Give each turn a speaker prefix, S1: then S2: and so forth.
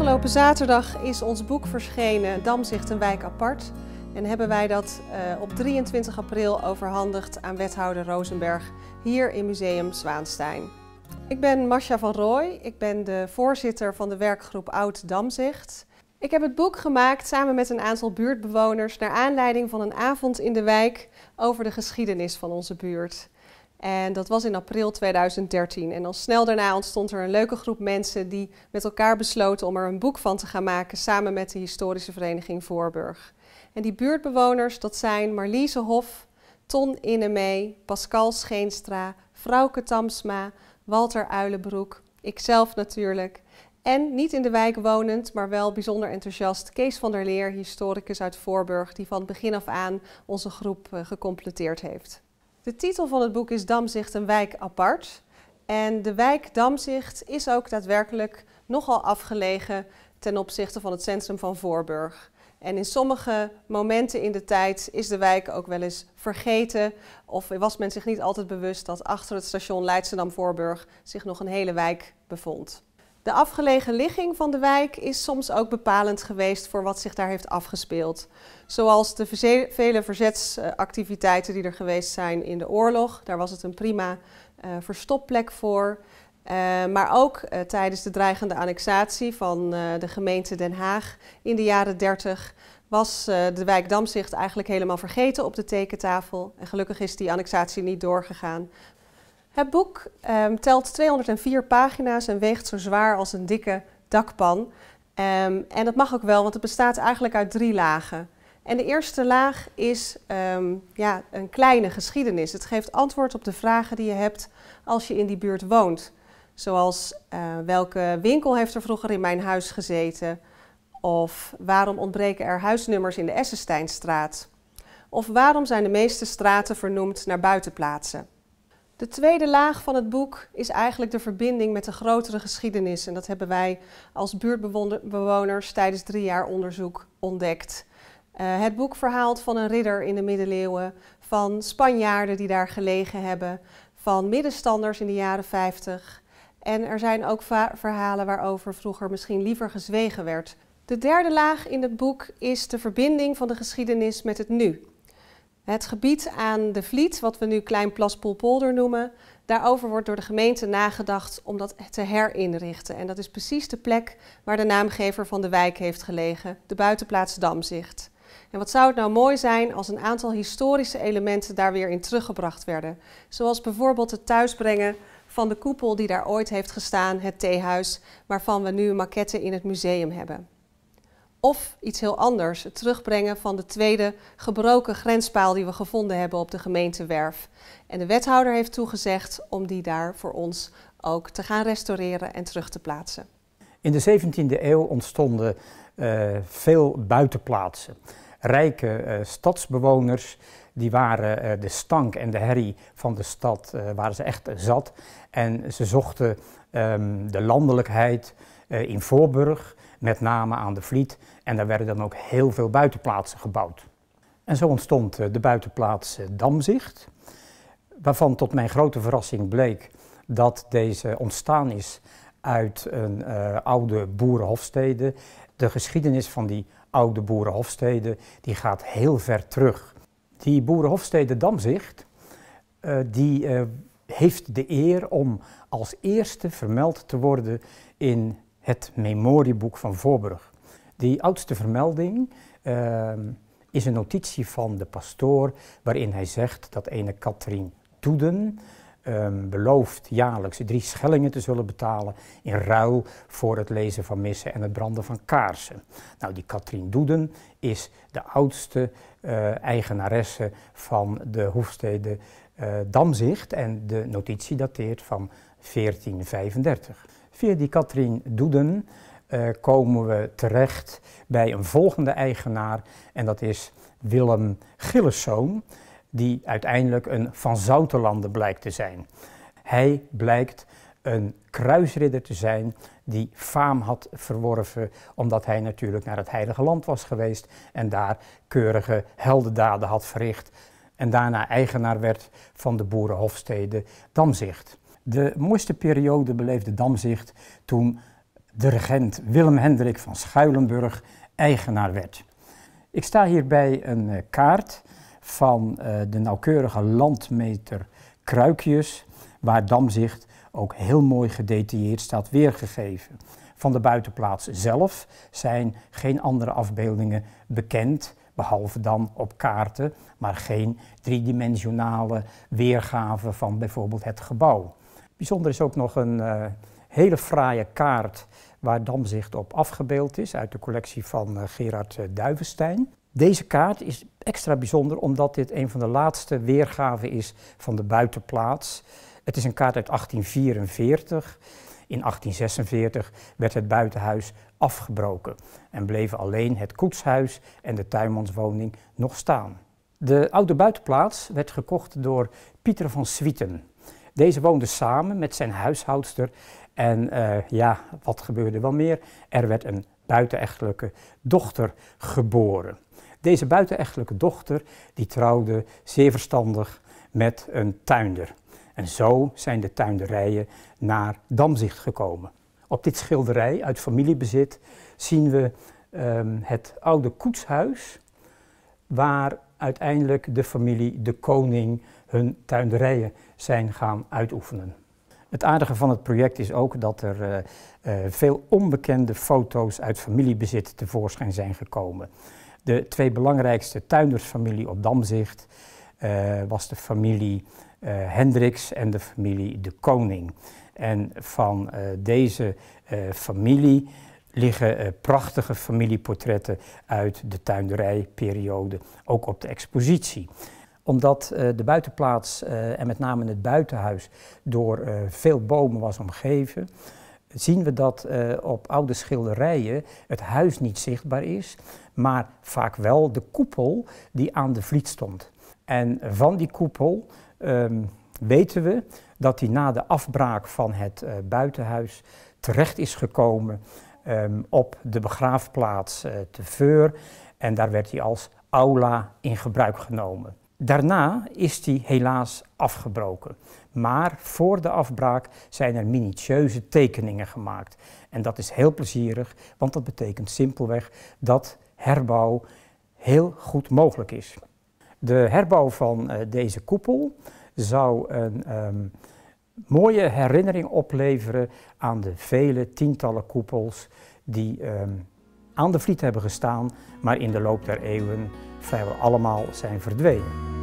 S1: Afgelopen zaterdag is ons boek verschenen Damzicht een wijk apart. En hebben wij dat eh, op 23 april overhandigd aan wethouder Rosenberg hier in Museum Zwaanstein. Ik ben Marcia van Rooij, ik ben de voorzitter van de werkgroep Oud Damzicht. Ik heb het boek gemaakt samen met een aantal buurtbewoners naar aanleiding van een avond in de wijk over de geschiedenis van onze buurt. En dat was in april 2013. En al snel daarna ontstond er een leuke groep mensen die met elkaar besloten om er een boek van te gaan maken samen met de historische vereniging Voorburg. En die buurtbewoners, dat zijn Marliese Hof, Ton Innemee, Pascal Scheenstra, Frauke Tamsma, Walter Uilenbroek, ikzelf natuurlijk. En niet in de wijk wonend, maar wel bijzonder enthousiast, Kees van der Leer, historicus uit Voorburg, die van begin af aan onze groep eh, gecompleteerd heeft. De titel van het boek is Damzicht een wijk apart. En de wijk Damzicht is ook daadwerkelijk nogal afgelegen ten opzichte van het centrum van Voorburg. En in sommige momenten in de tijd is de wijk ook wel eens vergeten. Of was men zich niet altijd bewust dat achter het station Leidschendam-Voorburg zich nog een hele wijk bevond. De afgelegen ligging van de wijk is soms ook bepalend geweest voor wat zich daar heeft afgespeeld. Zoals de vele verzetsactiviteiten die er geweest zijn in de oorlog. Daar was het een prima uh, verstopplek voor. Eh, maar ook eh, tijdens de dreigende annexatie van de gemeente Den Haag in de jaren 30 was de wijk Damzicht eigenlijk helemaal vergeten op de tekentafel. En gelukkig is die annexatie niet doorgegaan. Het boek ehm, telt 204 pagina's en weegt zo zwaar als een dikke dakpan. Ehm, en dat mag ook wel, want het bestaat eigenlijk uit drie lagen. En de eerste laag is ehm, ja, een kleine geschiedenis. Het geeft antwoord op de vragen die je hebt als je in die buurt woont. Zoals eh, welke winkel heeft er vroeger in mijn huis gezeten? Of waarom ontbreken er huisnummers in de Essensteinstraat? Of waarom zijn de meeste straten vernoemd naar buitenplaatsen? De tweede laag van het boek is eigenlijk de verbinding met de grotere geschiedenis. En dat hebben wij als buurtbewoners tijdens drie jaar onderzoek ontdekt. Eh, het boek verhaalt van een ridder in de middeleeuwen, van Spanjaarden die daar gelegen hebben, van middenstanders in de jaren 50. En er zijn ook verhalen waarover vroeger misschien liever gezwegen werd. De derde laag in het boek is de verbinding van de geschiedenis met het nu. Het gebied aan de Vliet, wat we nu Klein Plaspoelpolder noemen, daarover wordt door de gemeente nagedacht om dat te herinrichten. En dat is precies de plek waar de naamgever van de wijk heeft gelegen, de buitenplaats Damzicht. En wat zou het nou mooi zijn als een aantal historische elementen daar weer in teruggebracht werden. Zoals bijvoorbeeld het thuisbrengen van de koepel die daar ooit heeft gestaan, het theehuis, waarvan we nu een maquette in het museum hebben. Of iets heel anders, het terugbrengen van de tweede gebroken grenspaal die we gevonden hebben op de gemeentewerf. En de wethouder heeft toegezegd om die daar voor ons ook te gaan restaureren en terug te plaatsen.
S2: In de 17e eeuw ontstonden eh, veel buitenplaatsen. Rijke eh, stadsbewoners die waren eh, de stank en de herrie van de stad waren ze echt zat. En ze zochten Ehm, de landelijkheid eh, in Voorburg, met name aan de Vliet. En daar werden dan ook heel veel buitenplaatsen gebouwd. En zo ontstond eh, de buitenplaats eh, Damzicht, waarvan tot mijn grote verrassing bleek dat deze ontstaan is uit een oude boerenhofstede. De geschiedenis van die oude boerenhofsteden, die gaat heel ver terug. Die boerenhofstede Damzicht, uh, die heeft de eer om als eerste vermeld te worden in het memorieboek van Voorburg. Die oudste vermelding eh, is een notitie van de pastoor waarin hij zegt dat ene Katrien Doeden ehm, belooft jaarlijks drie schellingen te zullen betalen in ruil voor het lezen van missen en het branden van kaarsen. Nou, die Katrien Doeden is de oudste eh, eigenaresse van de hoefsteden. Eh, Damzicht en de notitie dateert van 1435. Via die Katrien Doeden eh, komen we terecht bij een volgende eigenaar en dat is Willem Gilleszoon, die uiteindelijk een Van Zoutelanden blijkt te zijn. Hij blijkt een kruisridder te zijn die faam had verworven omdat hij natuurlijk naar het Heilige Land was geweest en daar keurige heldendaden had verricht en daarna eigenaar werd van de boerenhofstede Damzicht. De mooiste periode beleefde Damzicht toen de regent Willem Hendrik van Schuilenburg eigenaar werd. Ik sta hier bij een eh, kaart van eh, de nauwkeurige landmeter Kruikjes, waar Damzicht ook heel mooi gedetailleerd staat weergegeven. Van de buitenplaats zelf zijn geen andere afbeeldingen bekend behalve dan op kaarten, maar geen driedimensionale weergave van bijvoorbeeld het gebouw. Bijzonder is ook nog een eh, hele fraaie kaart waar Damzicht op afgebeeld is uit de collectie van eh, Gerard eh, Duivenstein. Deze kaart is extra bijzonder omdat dit een van de laatste weergaven is van de buitenplaats. Het is een kaart uit 1844 in 1846 werd het buitenhuis afgebroken en bleven alleen het koetshuis en de tuinmanswoning nog staan. De oude buitenplaats werd gekocht door Pieter van Swieten. Deze woonde samen met zijn huishoudster en eh, ja, wat gebeurde wel meer? Er werd een buitenechtelijke dochter geboren. Deze buitenechtelijke dochter die trouwde zeer verstandig met een tuinder. En zo zijn de tuinderijen naar Damzicht gekomen. Op dit schilderij uit familiebezit zien we ehm, het oude koetshuis, waar uiteindelijk de familie De Koning hun tuinderijen zijn gaan uitoefenen. Het aardige van het project is ook dat er eh, eh, veel onbekende foto's uit familiebezit tevoorschijn zijn gekomen. De twee belangrijkste tuindersfamilie op Damzicht eh, was de familie eh, Hendricks en de familie De Koning. En van eh, deze familie liggen prachtige familieportretten uit de tuinderijperiode, ook op de expositie. Omdat de buitenplaats en met name het buitenhuis door veel bomen was omgeven, zien we dat op oude schilderijen het huis niet zichtbaar is, maar vaak wel de koepel die aan de vliet stond. En van die koepel ehm, weten we dat hij na de afbraak van het eh, buitenhuis terecht is gekomen ehm, op de begraafplaats uh, te Veur. En daar werd hij als aula in gebruik genomen. Daarna is die helaas afgebroken. Maar voor de afbraak zijn er minutieuze tekeningen gemaakt. En dat is heel plezierig, want dat betekent simpelweg dat herbouw heel goed mogelijk is. De herbouw van eh, deze koepel zou een ehm, mooie herinnering opleveren aan de vele tientallen koepels die ehm, aan de vliet hebben gestaan, maar in de loop der eeuwen vrijwel allemaal zijn verdwenen.